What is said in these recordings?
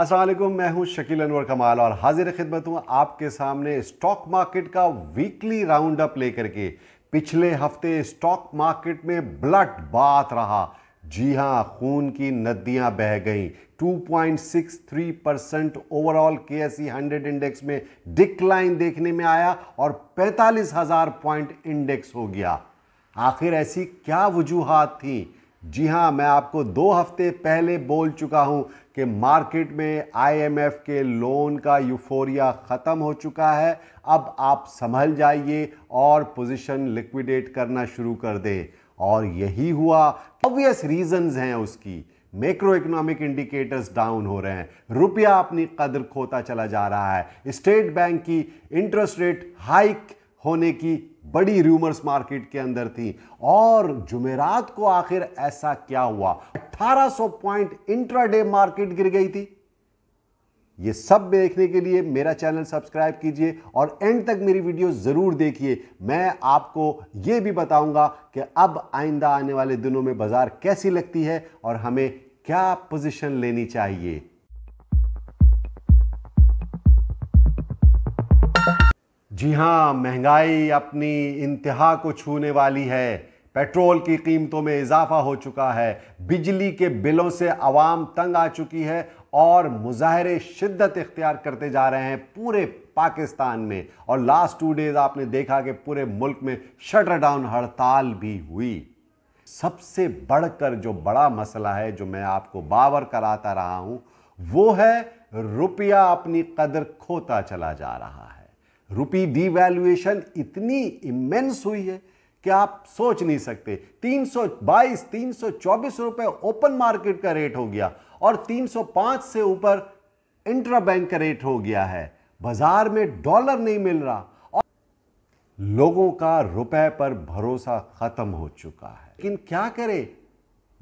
असलम मैं हूं शकील अनवर कमाल और हाजिर खिदमत हूं आपके सामने स्टॉक मार्केट का वीकली राउंड अप लेकर के पिछले हफ्ते स्टॉक मार्केट में ब्लड बात रहा जी हां खून की नदियां बह गई 2.63 percent overall K S hundred index में डिक्लाइन देखने में आया और पैंतालीस हजार पॉइंट इंडेक्स हो गया आखिर ऐसी क्या वजूहत थी जी हाँ मैं आपको दो हफ्ते पहले बोल चुका हूँ कि मार्केट में आईएमएफ के लोन का यूफोरिया ख़त्म हो चुका है अब आप संभल जाइए और पोजीशन लिक्विडेट करना शुरू कर दें और यही हुआ ऑब्वियस रीजंस हैं उसकी मैक्रो इकोनॉमिक इंडिकेटर्स डाउन हो रहे हैं रुपया अपनी कदर खोता चला जा रहा है स्टेट बैंक की इंटरेस्ट रेट हाइक होने की बड़ी र्यूमर्स मार्केट के अंदर थी और जुमेरात को आखिर ऐसा क्या हुआ 1800 पॉइंट इंट्राडे मार्केट गिर गई थी ये सब देखने के लिए मेरा चैनल सब्सक्राइब कीजिए और एंड तक मेरी वीडियो ज़रूर देखिए मैं आपको यह भी बताऊंगा कि अब आइंदा आने वाले दिनों में बाज़ार कैसी लगती है और हमें क्या पोजीशन लेनी चाहिए जी हाँ महंगाई अपनी इंतहा को छूने वाली है पेट्रोल की कीमतों में इजाफा हो चुका है बिजली के बिलों से आवाम तंग आ चुकी है और मुजाहरे शिद्दत इख्तियार करते जा रहे हैं पूरे पाकिस्तान में और लास्ट टू डेज़ आपने देखा कि पूरे मुल्क में शटर डाउन हड़ताल भी हुई सबसे बढ़कर जो बड़ा मसला है जो मैं आपको बावर कराता रहा हूँ वो है रुपया अपनी कदर खोता चला जा रहा है रुपी डीवैल्यूएशन इतनी इमेंस हुई है कि आप सोच नहीं सकते 322, 324 रुपए ओपन मार्केट का रेट हो गया और 305 से ऊपर इंट्रा बैंक का रेट हो गया है बाजार में डॉलर नहीं मिल रहा और लोगों का रुपए पर भरोसा खत्म हो चुका है लेकिन क्या करें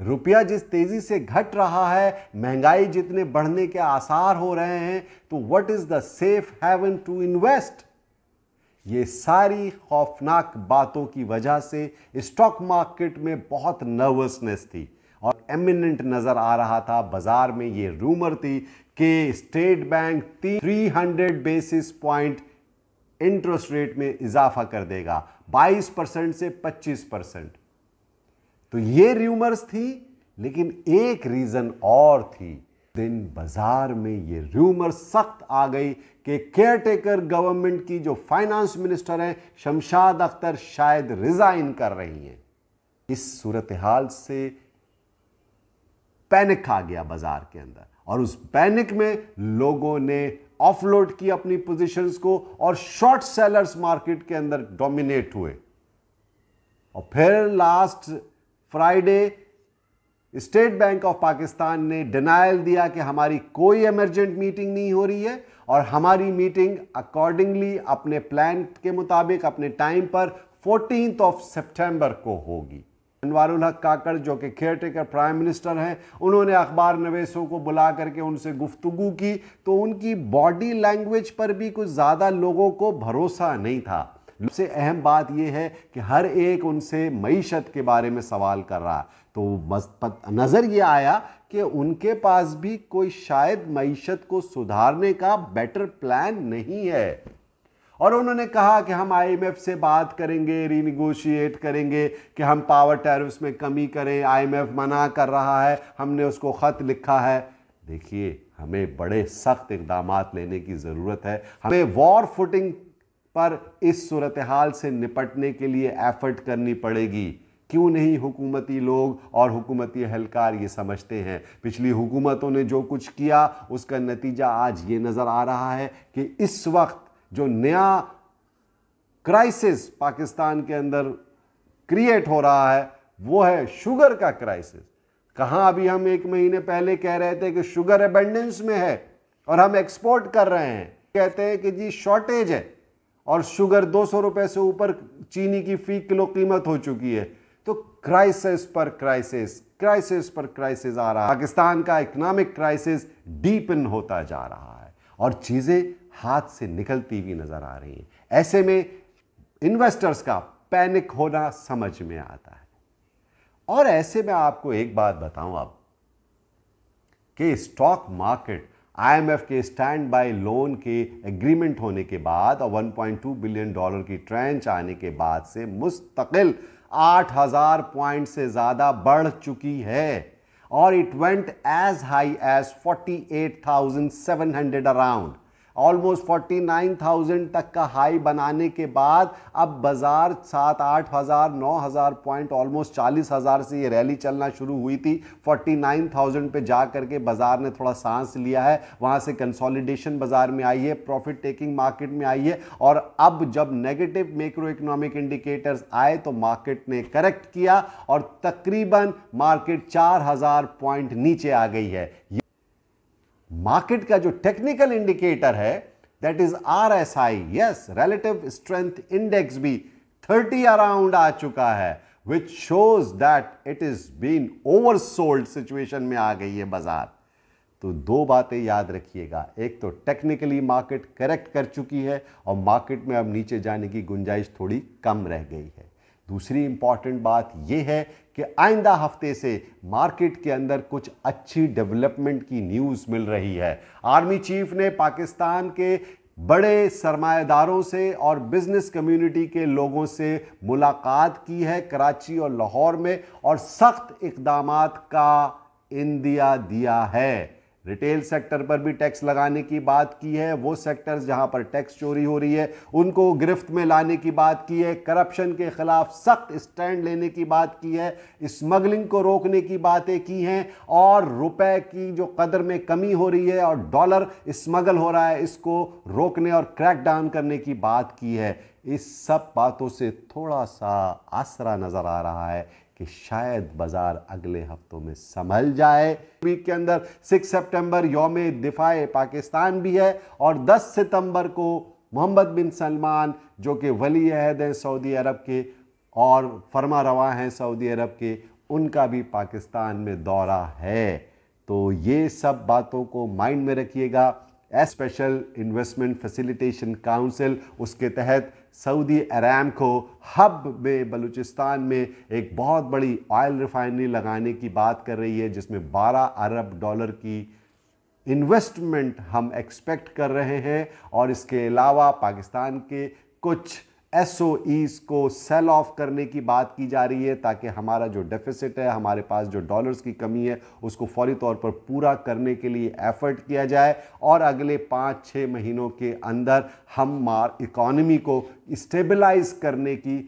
रुपया जिस तेजी से घट रहा है महंगाई जितने बढ़ने के आसार हो रहे हैं तो what is the safe haven to invest ये सारी खौफनाक बातों की वजह से स्टॉक मार्केट में बहुत नर्वसनेस थी और एमिनेंट नज़र आ रहा था बाजार में ये रूमर थी कि State Bank three hundred basis point interest rate में इजाफा कर देगा 22 परसेंट से 25 परसेंट तो ये र्यूमर्स थी लेकिन एक रीज़न और थी दिन बाजार में ये र्यूमर सख्त आ गई कि केयरटेकर गवर्नमेंट की जो फाइनेंस मिनिस्टर हैं शमशाद अख्तर शायद रिजाइन कर रही हैं इस सूरत हाल से पैनिक आ गया बाजार के अंदर और उस पैनिक में लोगों ने ऑफलोड की अपनी पोजीशंस को और शॉर्ट सेलर्स मार्केट के अंदर डोमिनेट हुए और फिर last Friday State Bank of Pakistan ने डिनाइल दिया कि हमारी कोई इमरजेंट मीटिंग नहीं हो रही है और हमारी मीटिंग अकॉर्डिंगली अपने प्लान के मुताबिक अपने टाइम पर फोर्टीन ऑफ सेप्टेंबर को होगी अनवारुल हक काकड़ जो कि केयर टेकर प्राइम मिनिस्टर हैं उन्होंने अखबार नवेशों को बुला करके उनसे गुफ्तु की तो उनकी बॉडी लैंग्वेज पर भी कुछ ज़्यादा लोगों को भरोसा नहीं था सबसे अहम बात यह है कि हर एक उनसे मीशत के बारे में सवाल कर रहा तो नज़र ये आया कि उनके पास भी कोई शायद मीशत को सुधारने का बेटर प्लान नहीं है और उन्होंने कहा कि हम आईएमएफ से बात करेंगे रीनिगोशिएट करेंगे कि हम पावर टैरिफ्स में कमी करें आईएमएफ मना कर रहा है हमने उसको ख़त लिखा है देखिए हमें बड़े सख्त इकदाम लेने की ज़रूरत है हमें वॉर फुटिंग पर इस सूरत हाल से निपटने के लिए एफर्ट करनी पड़ेगी क्यों नहीं हुकूमती लोग और हुकूमती अहलकार ये समझते हैं पिछली हुकूमतों ने जो कुछ किया उसका नतीजा आज ये नज़र आ रहा है कि इस वक्त जो नया क्राइसिस पाकिस्तान के अंदर क्रिएट हो रहा है वो है शुगर का क्राइसिस कहाँ अभी हम एक महीने पहले कह रहे थे कि शुगर एबेंडेंस में है और हम एक्सपोर्ट कर रहे हैं कहते हैं कि जी शॉर्टेज है और शुगर दो सौ से ऊपर चीनी की फी किलो कीमत हो चुकी है तो क्राइसिस पर क्राइसिस क्राइसिस पर क्राइसिस आ रहा है पाकिस्तान का इकोनॉमिक क्राइसिस डीपन होता जा रहा है और चीज़ें हाथ से निकलती हुई नज़र आ रही हैं ऐसे में इन्वेस्टर्स का पैनिक होना समझ में आता है और ऐसे में आपको एक बात बताऊं अब कि स्टॉक मार्केट आईएमएफ के स्टैंड बाई लोन के एग्रीमेंट होने के बाद और 1.2 बिलियन डॉलर की ट्रेंच आने के बाद से मुस्तकिल 8000 पॉइंट से ज़्यादा बढ़ चुकी है और it went as high as 48,700 around almost 49,000 तक का हाई बनाने के बाद अब बाजार सात आठ हज़ार नौ हज़ार पॉइंट ऑलमोस्ट चालीस हज़ार से ये रैली चलना शुरू हुई थी 49,000 पे जा करके बाजार ने थोड़ा सांस लिया है वहाँ से कंसोलिडेशन बाजार में आई है प्रॉफिट टेकिंग मार्केट में आई है और अब जब नेगेटिव मेक्रो इकोनॉमिक इंडिकेटर्स आए तो मार्केट ने करेक्ट किया और तकरीबन मार्केट चार पॉइंट नीचे आ गई है मार्केट का जो टेक्निकल इंडिकेटर है that is R S I yes relative strength index भी 30 अराउंड आ चुका है which shows that it is been oversold situation में आ गई है बाजार तो दो बातें याद रखिएगा एक तो टेक्निकली मार्केट करेक्ट कर चुकी है और मार्केट में अब नीचे जाने की गुंजाइश थोड़ी कम रह गई है दूसरी इंपॉर्टेंट बात यह है कि आइंदा हफ्ते से मार्केट के अंदर कुछ अच्छी डेवलपमेंट की न्यूज़ मिल रही है आर्मी चीफ ने पाकिस्तान के बड़े सरमाएदारों से और बिजनेस कम्युनिटी के लोगों से मुलाकात की है कराची और लाहौर में और सख्त इकदाम का इंदिया दिया है रिटेल सेक्टर पर भी टैक्स लगाने की बात की है वो सेक्टर्स जहां पर टैक्स चोरी हो रही है उनको गिरफ्त में लाने की बात की है करप्शन के खिलाफ सख्त स्टैंड लेने की बात की है स्मगलिंग को रोकने की बातें की हैं और रुपए की जो कदर में कमी हो रही है और डॉलर स्मगल हो रहा है इसको रोकने और क्रैक डाउन करने की बात की है इस सब बातों से थोड़ा सा आसरा नज़र आ रहा है कि शायद बाज़ार अगले हफ्तों में संभल जाए वीक के अंदर 6 सितंबर योम दिफाए पाकिस्तान भी है और 10 सितंबर को मोहम्मद बिन सलमान जो कि वली अहद हैं सऊदी अरब के और फरमा रवा हैं सऊदी अरब के उनका भी पाकिस्तान में दौरा है तो ये सब बातों को माइंड में रखिएगा स्पेशल इन्वेस्टमेंट फैसिलिटेशन काउंसिल उसके तहत सऊदी अरब को हब में बलूचिस्तान में एक बहुत बड़ी ऑयल रिफाइनरी लगाने की बात कर रही है जिसमें 12 अरब डॉलर की इन्वेस्टमेंट हम एक्सपेक्ट कर रहे हैं और इसके अलावा पाकिस्तान के कुछ एस को सेल ऑफ करने की बात की जा रही है ताकि हमारा जो डेफिसिट है हमारे पास जो डॉलर्स की कमी है उसको फौरी तौर पर पूरा करने के लिए एफर्ट किया जाए और अगले पाँच छः महीनों के अंदर हम इकॉनमी को स्टेबलाइज करने की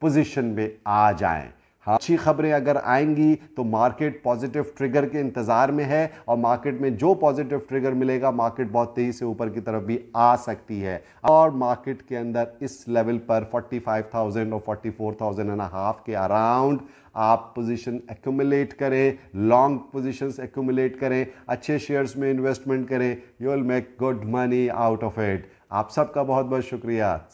पोजीशन में आ जाएं हाँ अच्छी खबरें अगर आएंगी तो मार्केट पॉजिटिव ट्रिगर के इंतज़ार में है और मार्केट में जो पॉजिटिव ट्रिगर मिलेगा मार्केट बहुत तेज़ी से ऊपर की तरफ भी आ सकती है और मार्केट के अंदर इस लेवल पर 45,000 और 44,000 एंड हाफ के अराउंड आप पोजीशन एक्यूमुलेट करें लॉन्ग पोजीशंस एक्यूमुलेट करें अच्छे शेयर्स में इन्वेस्टमेंट करें you will make good money out of it आप सबका बहुत बहुत शुक्रिया